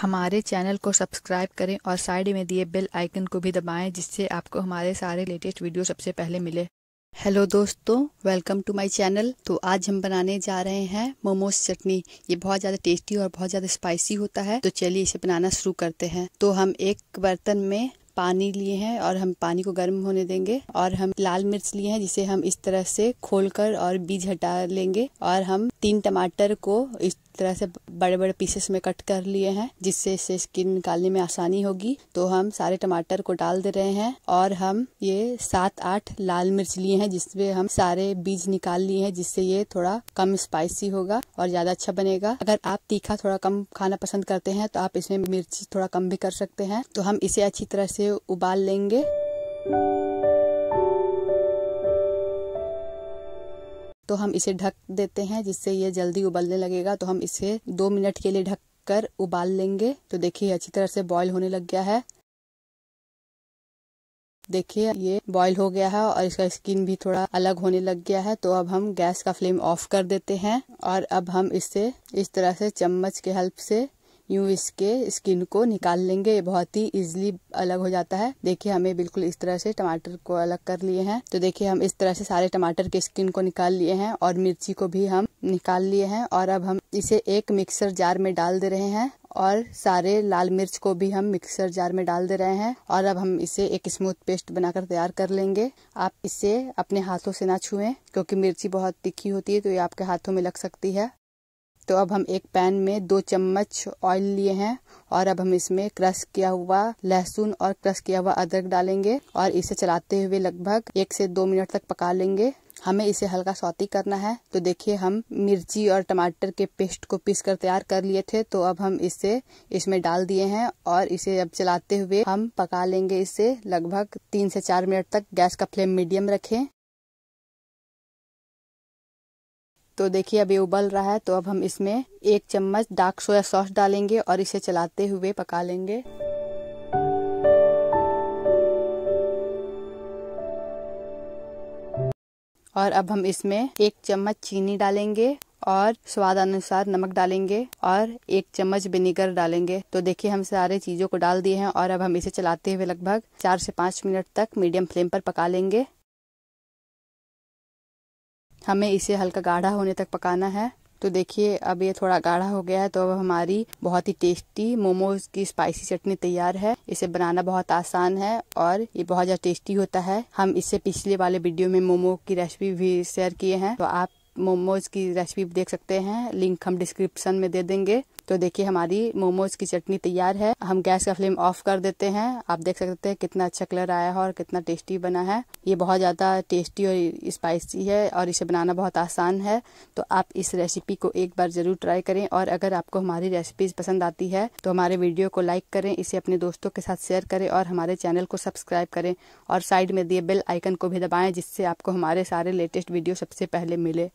हमारे चैनल को सब्सक्राइब करें और साइड में दिए बेल आइकन को भी दबाएं जिससे आपको हमारे सारे लेटेस्ट वीडियो सबसे पहले मिले हेलो दोस्तों वेलकम टू माय चैनल तो आज हम बनाने जा रहे हैं मोमोज चटनी ये बहुत ज़्यादा टेस्टी और बहुत ज़्यादा स्पाइसी होता है तो चलिए इसे बनाना शुरू करते हैं तो हम एक बर्तन में पानी लिए हैं और हम पानी को गर्म होने देंगे और हम लाल मिर्च लिए हैं जिसे हम इस तरह से खोलकर और बीज हटा लेंगे और हम तीन टमाटर को इस तरह से बड़े बड़े पीसेस में कट कर लिए हैं जिससे इससे स्किन निकालने में आसानी होगी तो हम सारे टमाटर को डाल दे रहे हैं और हम ये सात आठ लाल मिर्च लिए हैं जिसमें हम सारे बीज निकाल लिए हैं जिससे ये थोड़ा कम स्पाइसी होगा और ज्यादा अच्छा बनेगा अगर आप तीखा थोड़ा कम खाना पसंद करते हैं तो आप इसमें मिर्ची थोड़ा कम भी कर सकते हैं तो हम इसे अच्छी तरह से उबाल लेंगे तो हम इसे ढक देते हैं जिससे ये जल्दी उबलने लगेगा तो हम इसे दो मिनट के लिए ढक कर उबाल लेंगे तो देखिए अच्छी तरह से बॉईल होने लग गया है देखिए ये बॉईल हो गया है और इसका स्किन भी थोड़ा अलग होने लग गया है तो अब हम गैस का फ्लेम ऑफ कर देते हैं और अब हम इसे इस तरह से चम्मच के हेल्प से यूँ इसके स्किन को निकाल लेंगे बहुत ही इजिली अलग हो जाता है देखिए हमें बिल्कुल इस तरह से टमाटर को अलग कर लिए हैं तो देखिए हम इस तरह से सारे टमाटर के स्किन को निकाल लिए हैं और मिर्ची को भी हम निकाल लिए हैं और अब हम इसे एक मिक्सर जार में डाल दे रहे हैं और सारे लाल मिर्च को भी हम मिक्सर जार में डाल दे रहे हैं और अब हम इसे एक स्मूथ पेस्ट बनाकर तैयार कर लेंगे आप इसे अपने हाथों से ना छुएं क्योंकि मिर्ची बहुत तीखी होती है तो ये आपके हाथों में लग सकती है तो अब हम एक पैन में दो चम्मच ऑयल लिए हैं और अब हम इसमें क्रश किया हुआ लहसुन और क्रश किया हुआ अदरक डालेंगे और इसे चलाते हुए लगभग एक से दो मिनट तक पका लेंगे हमें इसे हल्का सौती करना है तो देखिए हम मिर्ची और टमाटर के पेस्ट को पीस कर तैयार कर लिए थे तो अब हम इसे इसमें डाल दिए हैं और इसे अब चलाते हुए हम पका लेंगे इसे लगभग तीन से चार मिनट तक गैस का फ्लेम मीडियम रखें तो देखिए अभी उबल रहा है तो अब हम इसमें एक चम्मच डार्क सोया सॉस डालेंगे और इसे चलाते हुए पका लेंगे और अब हम इसमें एक चम्मच चीनी डालेंगे और स्वाद अनुसार नमक डालेंगे और एक चम्मच विनेगर डालेंगे तो देखिए हम सारे चीज़ों को डाल दिए हैं और अब हम इसे चलाते हुए लगभग चार से पांच मिनट तक मीडियम फ्लेम पर पका लेंगे हमें इसे हल्का गाढ़ा होने तक पकाना है तो देखिए अब ये थोड़ा गाढ़ा हो गया है तो अब हमारी बहुत ही टेस्टी मोमोज की स्पाइसी चटनी तैयार है इसे बनाना बहुत आसान है और ये बहुत ज़्यादा टेस्टी होता है हम इससे पिछले वाले वीडियो में मोमो की रेसिपी भी शेयर किए हैं तो आप मोमोज की रेसिपी देख सकते हैं लिंक हम डिस्क्रिप्शन में दे देंगे तो देखिए हमारी मोमोज की चटनी तैयार है हम गैस का फ्लेम ऑफ कर देते हैं आप देख सकते हैं कितना अच्छा कलर आया है और कितना टेस्टी बना है ये बहुत ज़्यादा टेस्टी और स्पाइसी है और इसे बनाना बहुत आसान है तो आप इस रेसिपी को एक बार ज़रूर ट्राई करें और अगर आपको हमारी रेसिपीज पसंद आती है तो हमारे वीडियो को लाइक करें इसे अपने दोस्तों के साथ शेयर करें और हमारे चैनल को सब्सक्राइब करें और साइड में दिए बेल आइकन को भी दबाएं जिससे आपको हमारे सारे लेटेस्ट वीडियो सबसे पहले मिले